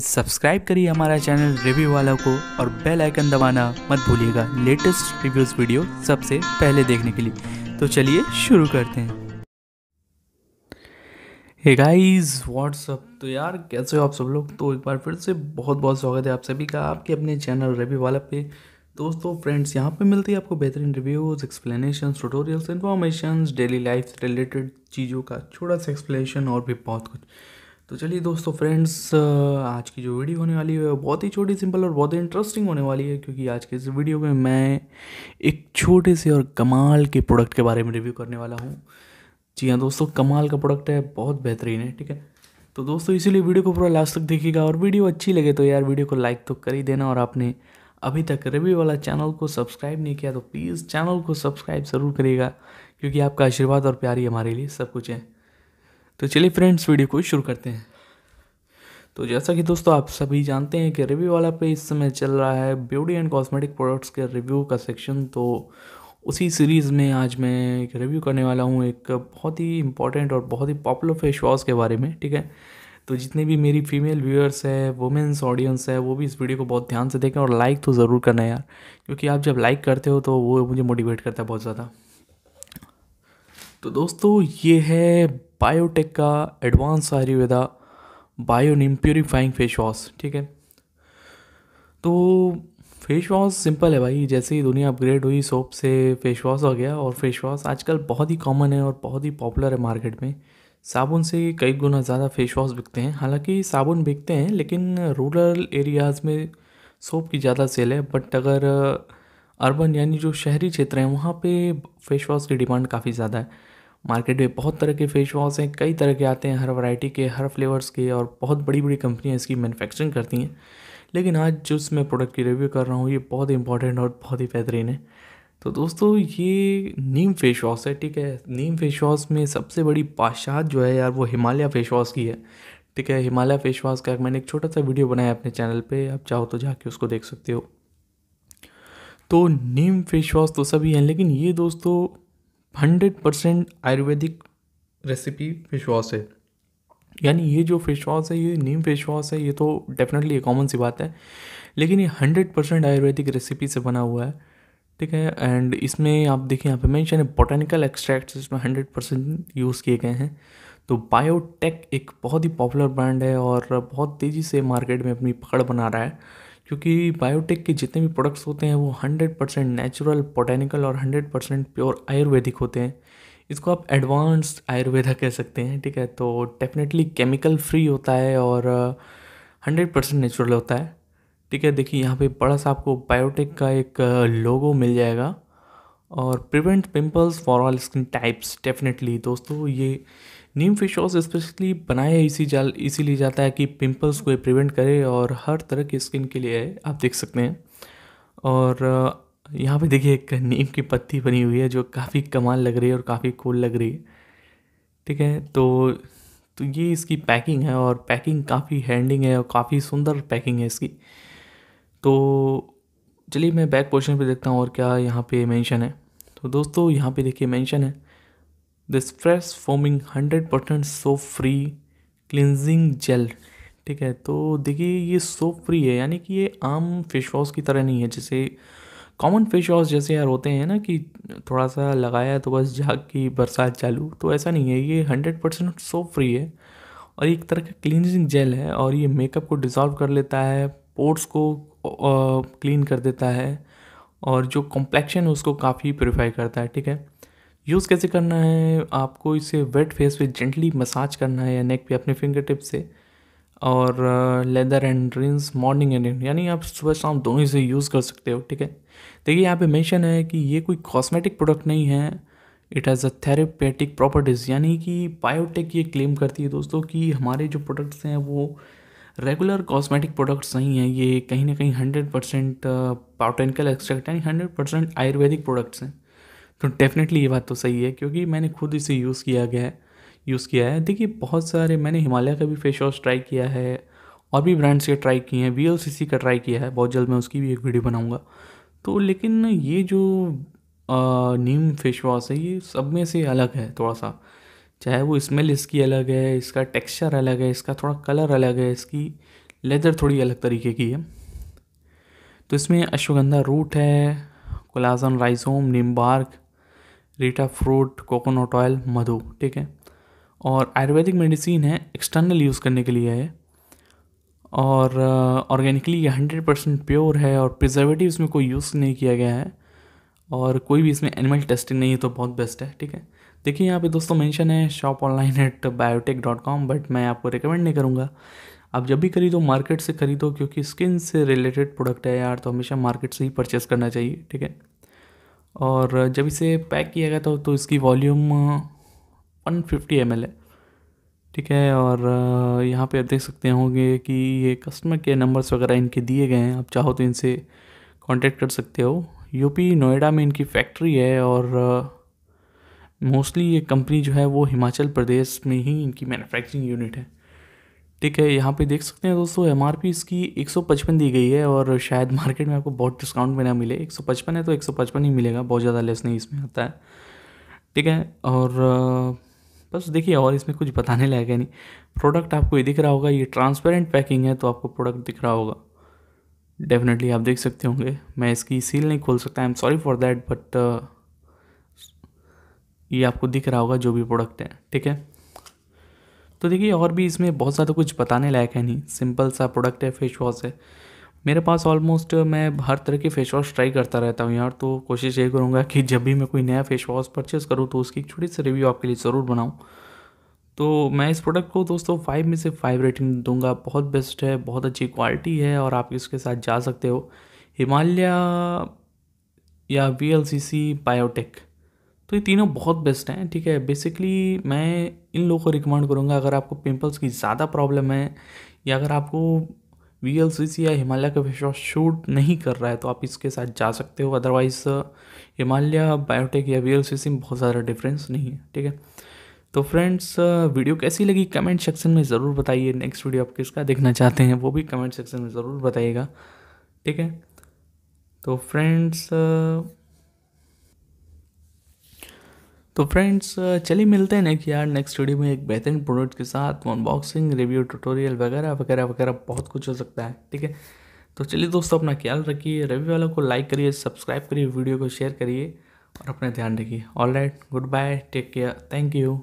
guys subscribe करिए हमारा channel review वाला को और बेल आइकन दबाना मत भूलिएगा लेटेस्ट रिव्यूज वीडियो सबसे पहले देखने के लिए तो चलिए शुरू करते हैं हे गाइस व्हाट्सअप तो यार कैसे हो आप सब लोग तो एक बार फिर से बहुत बहुत स्वागत है आप सभी का आपके अपने चैनल रिव्यू वाला पे दोस्तों फ्रेंड्स यहाँ पे मिलती है आपको बेहतरीन reviews explanation tutorials information daily life से रिलेटेड चीज़ों का छोटा सा एक्सप्लेनेशन और भी बहुत कुछ तो चलिए दोस्तों फ्रेंड्स आज की जो वीडियो होने वाली है वो बहुत ही छोटी सिंपल और बहुत ही इंटरेस्टिंग होने वाली है क्योंकि आज के इस वीडियो में मैं एक छोटे से और कमाल के प्रोडक्ट के बारे में रिव्यू करने वाला हूँ जी हाँ दोस्तों कमाल का प्रोडक्ट है बहुत बेहतरीन है ठीक है तो दोस्तों इसीलिए वीडियो को पूरा लास्ट तक देखिएगा और वीडियो अच्छी लगे तो यार वीडियो को लाइक तो कर ही देना और आपने अभी तक रिव्यू वाला चैनल को सब्सक्राइब नहीं किया तो प्लीज़ चैनल को सब्सक्राइब ज़रूर करिएगा क्योंकि आपका आशीर्वाद और प्यार ही हमारे लिए सब कुछ है तो चलिए फ्रेंड्स वीडियो को शुरू करते हैं तो जैसा कि दोस्तों आप सभी जानते हैं कि रिव्यू वाला पे इस समय चल रहा है ब्यूटी एंड कॉस्मेटिक प्रोडक्ट्स के रिव्यू का सेक्शन तो उसी सीरीज़ में आज मैं एक रिव्यू करने वाला हूँ एक बहुत ही इंपॉर्टेंट और बहुत ही पॉपुलर फेस वॉश के बारे में ठीक है तो जितने भी मेरी फीमेल व्यूअर्स है वुमेंस ऑडियंस है वो भी इस वीडियो को बहुत ध्यान से देखें और लाइक तो ज़रूर करना यार क्योंकि आप जब लाइक करते हो तो वो मुझे मोटिवेट करता है बहुत ज़्यादा तो दोस्तों ये है बायोटेक का advance Ayurveda bio neem purifying face wash ठीक है तो फेस वॉश सिंपल है भाई जैसे ही दुनिया अपग्रेड हुई सोप से फेस वॉश हो गया और फेस वॉश आजकल बहुत ही कॉमन है और बहुत ही पॉपुलर है मार्केट में साबुन से कई गुना ज़्यादा फेस वॉश बिकते हैं हालांकि साबुन बिकते हैं लेकिन रूरल एरियाज़ में सोप की ज़्यादा सेल है बट अगर अर्बन यानी जो शहरी क्षेत्र हैं वहाँ पे फेस वॉश की डिमांड काफ़ी ज़्यादा है मार्केट में बहुत तरह के फेस वॉश हैं कई तरह के आते हैं हर वैरायटी के हर फ्लेवर्स के और बहुत बड़ी बड़ी कंपनियाँ इसकी मैनुफैक्चरिंग करती हैं लेकिन आज जिस मैं प्रोडक्ट की रिव्यू कर रहा हूँ ये बहुत इंपॉर्टेंट और बहुत ही बेहतरीन है तो दोस्तों ये नीम फेस वॉश है ठीक है नीम फेस वॉश में सबसे बड़ी पाशात जो है यार वो हिमालय फेस वॉश की है ठीक है हिमालय फेस वॉश का मैंने एक छोटा सा वीडियो बनाया अपने चैनल पर आप चाहो तो जाके उसको देख सकते हो तो नीम फेस वॉश तो सभी हैं लेकिन ये दोस्तों hundred percent Ayurvedic recipe face wash है यानी ये जो फेस वॉश है ये नीम फेस वॉश है ये तो डेफिनेटली कॉमन सी बात है लेकिन ये हंड्रेड परसेंट आयुर्वेदिक रेसिपी से बना हुआ है ठीक है एंड इसमें आप देखिए यहाँ पे मैंशन है बोटानिकल एक्सट्रैक्ट्स इसमें हंड्रेड परसेंट यूज़ किए गए हैं तो बायोटेक एक बहुत ही पॉपुलर ब्रांड है और बहुत तेज़ी से मार्केट में अपनी पकड़ बना रहा है क्योंकि बायोटेक के जितने भी प्रोडक्ट्स होते हैं वो हंड्रेड परसेंट नेचुरल बोटेनिकल और हंड्रेड परसेंट प्योर आयुर्वेदिक होते हैं इसको आप एडवांस आयुर्वेदा कह सकते हैं ठीक है तो डेफिनेटली केमिकल फ्री होता है और हंड्रेड परसेंट नेचुरल होता है ठीक है देखिए यहाँ पे बड़ा सा आपको बायोटेक का एक लोगो uh, मिल जाएगा और prevent pimples for all skin types definitely दोस्तों ये नीम फिश ऑस स्पेशली बनाया इसी जाल इसीलिए जाता है कि पिंपल्स को प्रिवेंट करे और हर तरह की स्किन के लिए आप देख सकते हैं और यहाँ पे देखिए एक नीम की पत्ती बनी हुई है जो काफ़ी कमाल लग रही है और काफ़ी कूल लग रही है ठीक है तो तो ये इसकी पैकिंग है और पैकिंग काफ़ी हैंडिंग है और काफ़ी सुंदर पैकिंग है इसकी तो चलिए मैं बैक पोर्शन पे देखता हूँ और क्या यहाँ पे मेंशन है तो दोस्तों यहाँ पे देखिए मेंशन है this fresh foaming hundred percent soap free cleansing gel ठीक है तो देखिए ये सोप फ्री है यानी कि ये आम फेस वॉश की तरह नहीं है जैसे कॉमन फेस वॉश जैसे यार होते हैं ना कि थोड़ा सा लगाया तो बस झाग की बरसात चालू तो ऐसा नहीं है ये हंड्रेड परसेंट सोप फ्री है और एक तरह का क्लिनजिंग जेल है और ये मेकअप को डिजॉल्व कर लेता है पोर्ट्स को क्लीन कर देता है और जो कॉम्प्लेक्शन है उसको काफ़ी प्योरीफाई करता है ठीक है यूज़ कैसे करना है आपको इसे वेट फेस पे जेंटली मसाज करना है या नेक पे अपने फिंगर टिप से और lather and rinse morning and यानी आप सुबह शाम दोनों से यूज़ कर सकते हो ठीक है देखिए यहाँ पे मेंशन है कि ये कोई कॉस्मेटिक प्रोडक्ट नहीं है it has a therapeutic properties यानी कि बायोटेक ये क्लेम करती है दोस्तों कि हमारे जो प्रोडक्ट्स हैं वो रेगुलर कॉस्मेटिक प्रोडक्ट्स नहीं हैं ये कहीं ना कहीं हंड्रेड परसेंट बायोटेनिकल एक्सट्रैक्ट यानी हंड्रेड परसेंट आयुर्वेदिक प्रोडक्ट्स हैं तो डेफिनेटली ये बात तो सही है क्योंकि मैंने खुद इसे यूज़ किया गया है यूज़ किया है देखिए बहुत सारे मैंने हिमालय का भी फेस वॉश ट्राई किया है और भी ब्रांड्स के ट्राई किए हैं वी का ट्राई किया है बहुत जल्द मैं उसकी भी एक वीडियो बनाऊँगा तो लेकिन ये जो नीम फेस वॉश है ये सब में से अलग है थोड़ा सा चाहे वो स्मेल इसकी अलग है इसका टेक्सचर अलग है इसका थोड़ा कलर अलग है इसकी लेदर थोड़ी अलग तरीके की है तो इसमें अश्वगंधा रूट है कोलाजन rhizome bark reetha fruit coconut oil मधु ठीक है और आयुर्वेदिक मेडिसिन है एक्सटर्नल यूज़ करने के लिए है और ऑर्गेनिकली uh, ये हंड्रेड परसेंट प्योर है और प्रिजर्वेटिव इसमें कोई यूज़ नहीं किया गया है और कोई भी इसमें एनिमल टेस्टिंग नहीं है तो बहुत बेस्ट है ठीक है देखिए यहाँ पे दोस्तों मेंशन है shop online at Biotique dot com but मैं आपको रिकमेंड नहीं करूँगा आप जब भी खरीदो मार्केट से खरीदो क्योंकि स्किन से रिलेटेड प्रोडक्ट है यार तो हमेशा मार्केट से ही परचेस करना चाहिए ठीक है और जब इसे पैक किया गया था तो इसकी वॉल्यूम वन फिफ्टी एम है ठीक है और यहाँ पे आप देख सकते होंगे कि ये कस्टमर केयर नंबर्स वगैरह इनके दिए गए हैं आप चाहो तो इनसे कांटेक्ट कर सकते हो यूपी नोएडा में इनकी फैक्ट्री है और मोस्टली ये कंपनी जो है वो हिमाचल प्रदेश में ही इनकी मैन्युफैक्चरिंग यूनिट है ठीक है यहाँ पे देख सकते हैं दोस्तों एम इसकी 155 दी गई है और शायद मार्केट में आपको बहुत डिस्काउंट में ना मिले 155 है तो 155 ही मिलेगा बहुत ज़्यादा लेस नहीं इसमें आता है ठीक है और बस देखिए और इसमें कुछ बताने लायक है नहीं प्रोडक्ट आपको ये दिख रहा होगा ये ट्रांसपेरेंट पैकिंग है तो आपको प्रोडक्ट दिख रहा होगा डेफिनेटली आप देख सकते होंगे मैं इसकी सील नहीं खोल सकता I am sorry for that but ये आपको दिख रहा होगा जो भी प्रोडक्ट है ठीक है तो देखिए और भी इसमें बहुत ज़्यादा कुछ बताने लायक है नहीं सिंपल सा प्रोडक्ट है फेस वॉश है मेरे पास ऑलमोस्ट मैं हर तरह के फेस वॉश ट्राई करता रहता हूँ यार तो कोशिश यही करूँगा कि जब भी मैं कोई नया फेस वॉश परचेज़ करूँ तो उसकी छोटी सी रिव्यू आपके लिए ज़रूर बनाऊँ तो मैं इस प्रोडक्ट को दोस्तों फाइव में से फाइव रेटिंग दूंगा बहुत बेस्ट है बहुत अच्छी क्वालिटी है और आप इसके साथ जा सकते हो हिमालय या V L C C Biotique तो ये तीनों बहुत बेस्ट हैं ठीक है बेसिकली मैं इन लोगों को रिकमेंड करूँगा अगर आपको पिंपल्स की ज़्यादा प्रॉब्लम है या अगर आपको वी एल सी सी या हिमालय का फेस वॉश शूट नहीं कर रहा है तो आप इसके साथ जा सकते हो अदरवाइज़ हिमालय बायोटेक या वी एल सी सी में बहुत ज़्यादा डिफरेंस नहीं है ठीक है तो फ्रेंड्स वीडियो कैसी लगी कमेंट सेक्शन में ज़रूर बताइए नेक्स्ट वीडियो आप किसका देखना चाहते हैं वो भी कमेंट सेक्शन में ज़रूर बताइएगा ठीक है तो फ्रेंड्स तो फ्रेंड्स चलिए मिलते हैं नेक्स्ट यार नेक्स्ट वीडियो में एक बेहतरीन प्रोडक्ट के साथ अनबॉक्सिंग रिव्यू ट्यूटोरियल वगैरह वगैरह वगैरह बहुत कुछ हो सकता है ठीक है तो चलिए दोस्तों अपना ख्याल रखिए रिव्यू वालों को लाइक करिए सब्सक्राइब करिए वीडियो को शेयर करिए और अपना ध्यान रखिए all right good bye take care thank you